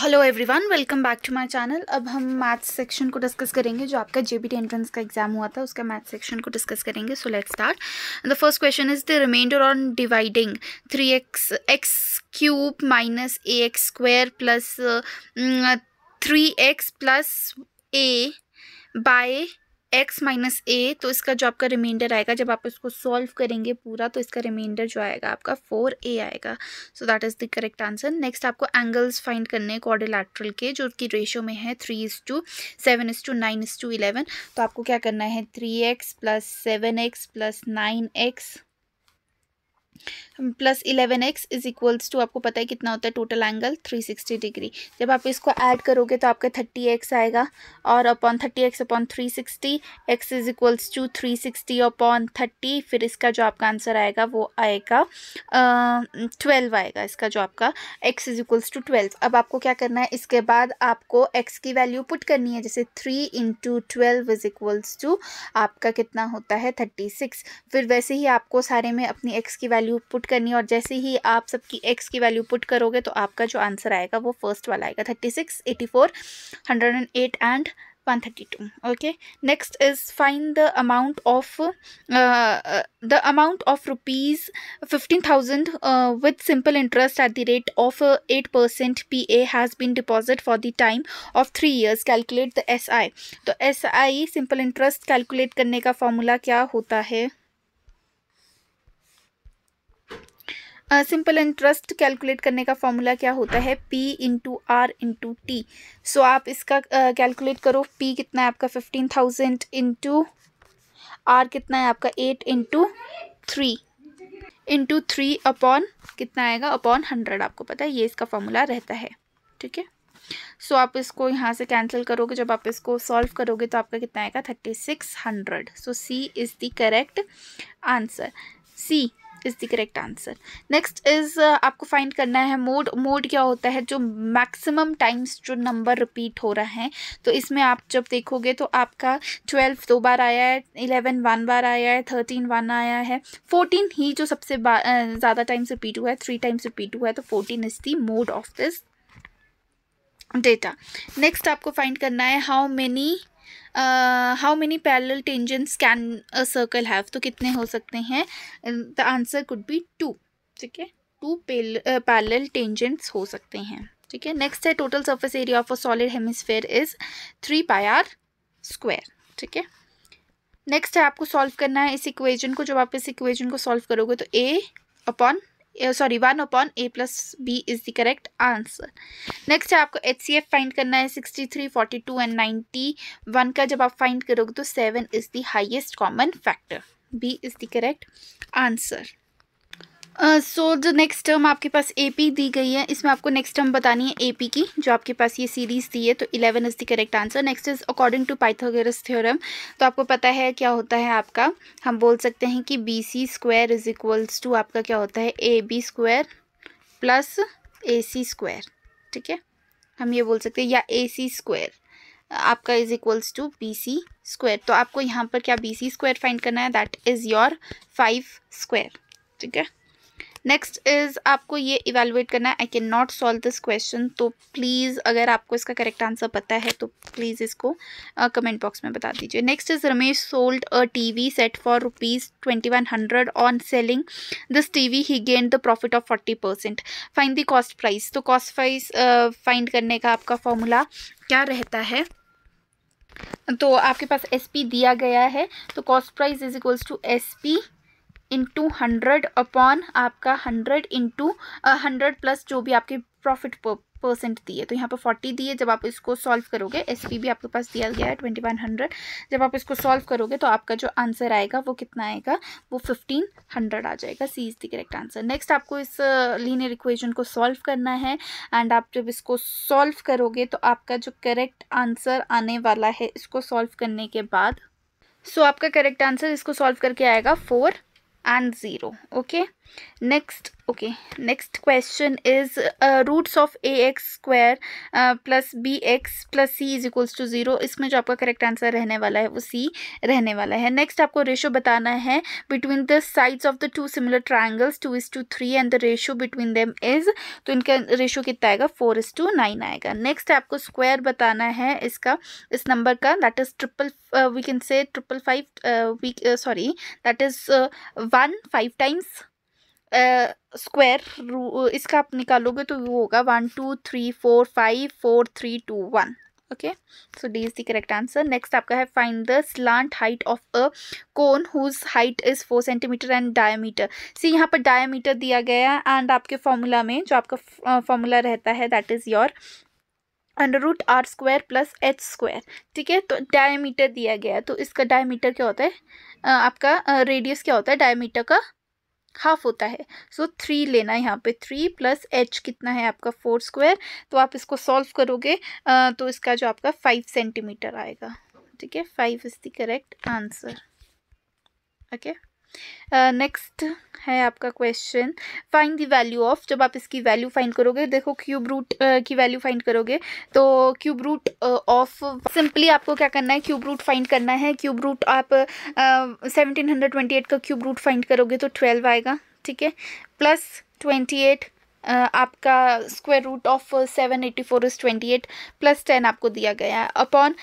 Hello everyone welcome back to my channel अब हम maths section को डिस्कस करेंगे जो आपका जेबीटी एंट्रेंस का एग्जाम हुआ था उसका मैथ्स सेक्शन को डिस्कस करेंगे so let's start the first question is the remainder on dividing three x x cube minus a x square plus three x plus a by x minus a तो इसका जो आपका reminder आएगा जब आप इसको सॉल्व करेंगे पूरा तो इसका रिमाइंडर जो आएगा आपका फोर ए आएगा so that is the correct answer next आपको एंगल्स फाइंड करने कॉर्डिलेट्रल के जो कि रेशियो में है three is to seven is to nine is to eleven तो आपको क्या करना है three x plus seven x plus nine x plus eleven x is equals to आपको पता है कितना होता है total angle three sixty degree जब आप इसको ऐड करोगे तो आपका थर्टी एक्स आएगा और upon thirty x upon three sixty x is equals to three sixty upon thirty फिर इसका जो आपका आंसर आएगा वो आएगा ट्वेल्व आएगा इसका जो आपका x is equals to twelve अब आपको क्या करना है इसके बाद आपको एक्स की वैल्यू पुट करनी है जैसे three into twelve is equals to आपका कितना होता है थर्टी सिक्स फिर वैसे ही आपको सारे में अपनी एक्स की वैल्यू वैल्यू पुट करनी और जैसे ही आप सबकी एक्स की वैल्यू पुट करोगे तो आपका जो आंसर आएगा वो फर्स्ट वाला आएगा thirty six eighty four hundred and eight and one thirty two okay next is fine the amount of the amount of rupees fifteen thousand with simple interest at the rate of eight percent P A has been deposit for the time of three years calculate the S I तो S I simple interest calculate करने का formula क्या होता है simple interest calculate करने का formula क्या होता है P into R into T so आप इसका कैलकुलेट uh, करो पी कितना है आपका फिफ्टीन थाउजेंड इंटू आर कितना है आपका eight into three into three upon कितना आएगा अपॉन हंड्रेड आपको पता है ये इसका फॉर्मूला रहता है ठीक है सो आप इसको यहाँ से कैंसिल करोगे जब आप इसको सॉल्व करोगे तो आपका कितना आएगा thirty six hundred so C is the correct answer C is the correct answer next is आपको फाइंड करना है मोड मोड क्या होता है जो मैक्सिमम टाइम्स जो नंबर रिपीट हो रहा है तो इसमें आप जब देखोगे तो आपका ट्वेल्व दो बार आया है इलेवन वन बार आया है थर्टीन वन आया है फोर्टीन ही जो सबसे ज़्यादा टाइम्स रिपीट हुआ है थ्री टाइम्स रिपीट हुआ है तो fourteen is the mode of this data next आपको फाइंड करना है how many how many parallel tangents can a circle have तो कितने हो सकते हैं the answer could be two ठीक है टू पैरल टेंजेंट्स हो सकते हैं ठीक है नेक्स्ट है total surface area of a solid hemisphere is three pi R square ठीक है नेक्स्ट है आपको सॉल्व करना है इस इक्वेजन को जब आप इस इक्वेजन को सॉल्व करोगे तो A upon sorry one upon A plus B is the correct answer next है आपको एच सी एफ फाइंड करना है sixty three forty two and ninety one का जब आप फाइंड करोगे तो seven is the highest common factor B is the correct answer so जो नेक्स्ट टर्म आपके पास एपी दी गई है इसमें आपको नेक्स्ट टर्म बतानी है एपी की जो आपके पास ये सीरीज़ दी है तो eleven is the correct answer next is according to Pythagoras theorem तो आपको पता है क्या होता है आपका हम बोल सकते हैं कि B C square is equals to आपका क्या होता है A B square plus A C square ठीक है हम ये बोल सकते हैं या ए सी स्क्वायर आपका is equals to B C square तो आपको यहाँ पर क्या बी सी स्क्वायर फाइंड करना है that is your five square ठीक है नेक्स्ट इज़ आपको ये इवेलुएट करना है I can not solve this question तो प्लीज़ अगर आपको इसका करेक्ट आंसर पता है तो प्लीज़ इसको कमेंट uh, बॉक्स में बता दीजिए next is Ramesh sold to a T V set for rupees twenty one hundred on selling this T V he gain the profit of forty percent find the cost price तो cost price find करने का आपका formula क्या रहता है तो आपके पास S P दिया गया है तो cost price is equals to S P into hundred upon आपका हंड्रेड इंटू हंड्रेड प्लस जो भी आपके प्रॉफिट परसेंट दिए तो यहाँ पर फोर्टी दिए जब आप इसको सॉल्व करोगे एस भी आपके पास दिया गया है ट्वेंटी वन हंड्रेड जब आप इसको सॉल्व करोगे तो आपका जो आंसर आएगा वो कितना आएगा वो फिफ्टीन हंड्रेड आ जाएगा C is the correct answer next आपको इस लीनियर इक्वेशन को सॉल्व करना है एंड आप जब इसको सॉल्व करोगे तो आपका जो करेक्ट आंसर आने वाला है इसको सॉल्व करने के बाद सो so, आपका करेक्ट आंसर इसको सॉल्व करके आएगा four and 0 okay next okay next question is roots of A x square plus B X plus C is equals to zero इसमें जो आपका करेक्ट आंसर रहने वाला है वो सी रहने वाला है नेक्स्ट आपको रेशो बताना है between the sides of the two similar triangles two is two three and the ratio between them is तो इनका रेशो कितना आएगा फोर इज टू नाइन आएगा नेक्स्ट आपको स्क्वायर बताना है इसका इस नंबर का that is triple we can say triple five we sorry that is one five times square इसका आप निकालोगे तो वो होगा one two three four five four three to one okay so D is the correct answer next आपका है find the slant height of a cone whose height is four centimetre and diameter C यहाँ पर diameter दिया गया and आपके formula में जो आपका फॉर्मूला रहता है that is your under root R square plus H square ठीक है तो डायमीटर दिया गया तो इसका डायमीटर क्या होता है आपका रेडियस क्या होता है डायमीटर का हाफ होता है सो so, थ्री लेना है यहाँ पे थ्री प्लस एच कितना है आपका फोर स्क्वायर तो आप इसको सॉल्व करोगे तो इसका जो आपका फाइव सेंटीमीटर आएगा ठीक है five is the correct answer okay next uh, है आपका question find the value of जब आप इसकी वैल्यू फाइंड करोगे देखो क्यूब रूट uh, की वैल्यू फाइंड करोगे तो क्यूब रूट ऑफ सिंपली आपको क्या करना है क्यूब रूट फाइंड करना है क्यूब रूट आप सेवनटीन हंड्रेड ट्वेंटी एट का क्यूब रूट फाइंड करोगे तो ट्वेल्व आएगा ठीक है प्लस ट्वेंटी एट आपका square root of seven eighty four is twenty eight plus ten आपको दिया गया है अपॉन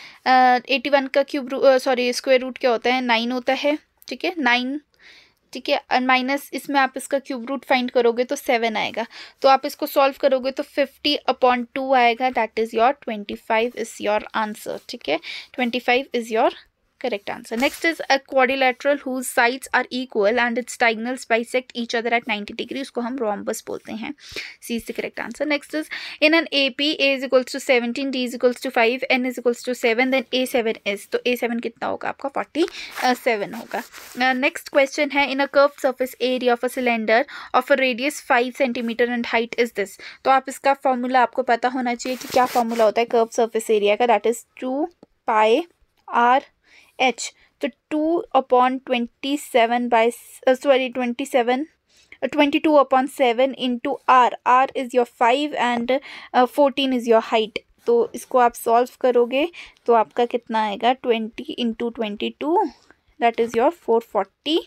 एटी वन का क्यूब सॉरी स्क्वायर रूट क्या होता है नाइन होता है ठीक है नाइन ठीक है और माइनस इसमें आप इसका क्यूब रूट फाइंड करोगे तो सेवन आएगा तो आप इसको सॉल्व करोगे तो फिफ्टी अपॉन टू आएगा that is your twenty five is your answer ठीक है twenty five is your Correct answer. Next is a quadrilateral whose sides are equal and its diagonals bisect each other at 90 degree. usko hum rhombus bolte hain C is the correct answer. Next is in an AP, A is equals to 17, D is equals to 5, N is equals to 7, then A7 is. to A7 kitna hoga aapka 47 hoga Uh, next question hai in a curved surface area of a cylinder of a radius 5 cm and height is this. to aap iska formula aapko pata hona chahiye ki kya formula hota hai curved surface area ka That is 2 pi r H तो two upon twenty seven by sorry twenty seven twenty two upon seven into R R is your five and fourteen is your height तो इसको आप solve करोगे तो आपका कितना आएगा twenty into twenty two that is your four forty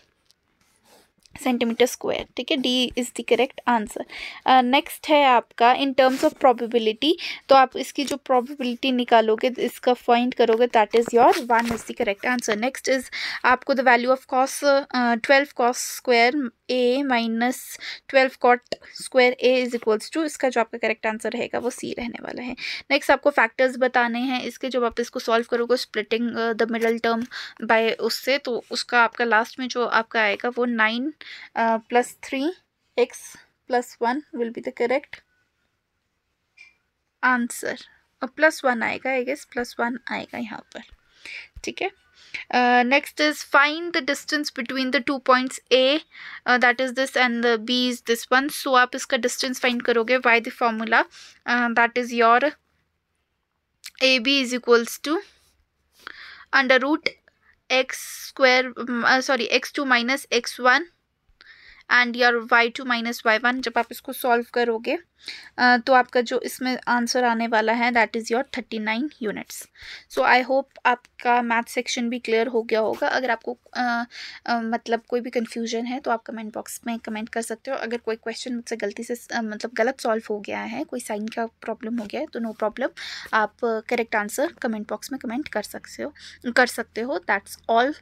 centimetre square ठीक है D is the correct answer next है आपका इन टर्म्स ऑफ प्रोबेबिलिटी तो आप इसकी जो प्रोबेबिलिटी निकालोगे इसका फाइंड करोगे that is your one is the correct answer next is आपको the value of cos twelve cos square A minus twelve cot square A is equals to इसका जो आपका करेक्ट आंसर रहेगा वो सी रहने वाला है नेक्स्ट आपको फैक्टर्स बताने हैं इसके जब आप इसको सॉल्व करोगे splitting the middle term by उससे तो उसका आपका लास्ट में जो आपका आएगा वो nine plus three x plus one will be the correct answer plus one आएगा आई गेस प्लस वन आएगा यहाँ पर ठीक है Uh, next is find the distance between the two points A uh, that is this and the B is this one. So आप इसका distance find करोगे by the formula uh, that is your AB is equals to under root x square um, sorry x2 minus x1 and your Y two minus Y one जब आप इसको solve करोगे तो आपका जो इसमें आंसर आने वाला है that is your thirty nine units so I hope आपका मैथ सेक्शन भी क्लियर हो गया होगा अगर आपको uh, uh, मतलब कोई भी कन्फ्यूजन है तो आप कमेंट बॉक्स में कमेंट कर सकते हो अगर कोई क्वेश्चन मुझसे गलती से uh, मतलब गलत सॉल्व हो गया है कोई साइन का प्रॉब्लम हो गया है तो नो प्रॉब्लम आप करेक्ट आंसर कमेंट बॉक्स में कमेंट कर सकते हो कर सकते हो that's all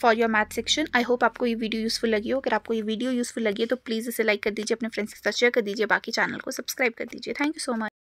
for your math section I hope आपको ये वीडियो यूज़फुल लगी हो अगर आपको ये वीडियो यूज़फुल लगी है तो प्लीज़ इसे लाइक कर दीजिए अपने फ्रेंड्स के साथ शेयर कर दीजिए बाकी चैनल को सब्सक्राइब कर दीजिए थैंक यू सो मच